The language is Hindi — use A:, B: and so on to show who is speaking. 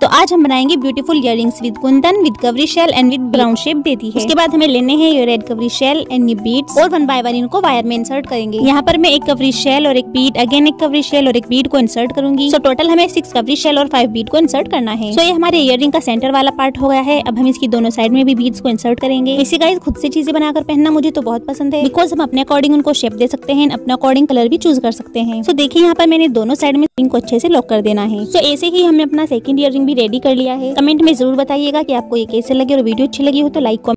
A: तो आज हम बनाएंगे beautiful ear with Kundan with cowrie shell and with brown shape देती है उसके बाद हमें लेने हैं ये रेड कवरी शेल एंड ये बीट और वन बाय वन इनको वायर में इंसर्ट करेंगे यहाँ पर मैं एक कवरी शेल और एक बीट अगेन एक कवरी शेल और एक बीट को इंसर्ट करूंगी सो टोटल हमें सिक्स कवरी शेल और फाइव बीट को इंसर्ट करना है सो ये हमारे इयर का सेंटर वाला पार्ट हो गया है अब हम इसकी दोनों साइड में भी बीट्स को इंसर्ट करेंगे इसी का खुद से चीजें बनाकर पहनना मुझे तो बहुत पसंद है बिकॉज हम अपने अकॉर्डिंग उनको शेप दे सकते हैं अपने अकॉर्डिंग कलर भी चूज कर सकते हैं सो देखिए यहाँ पर मैंने दोनों साइड में इनको अच्छे से लॉक कर देना है सो ऐसे ही हमें अपना सेकंड ईयर भी रेडी कर लिया है कमेंट में जरूर बताइएगा की आपको ये कैसे लगे और वीडियो अच्छी लगी हो तो लाइक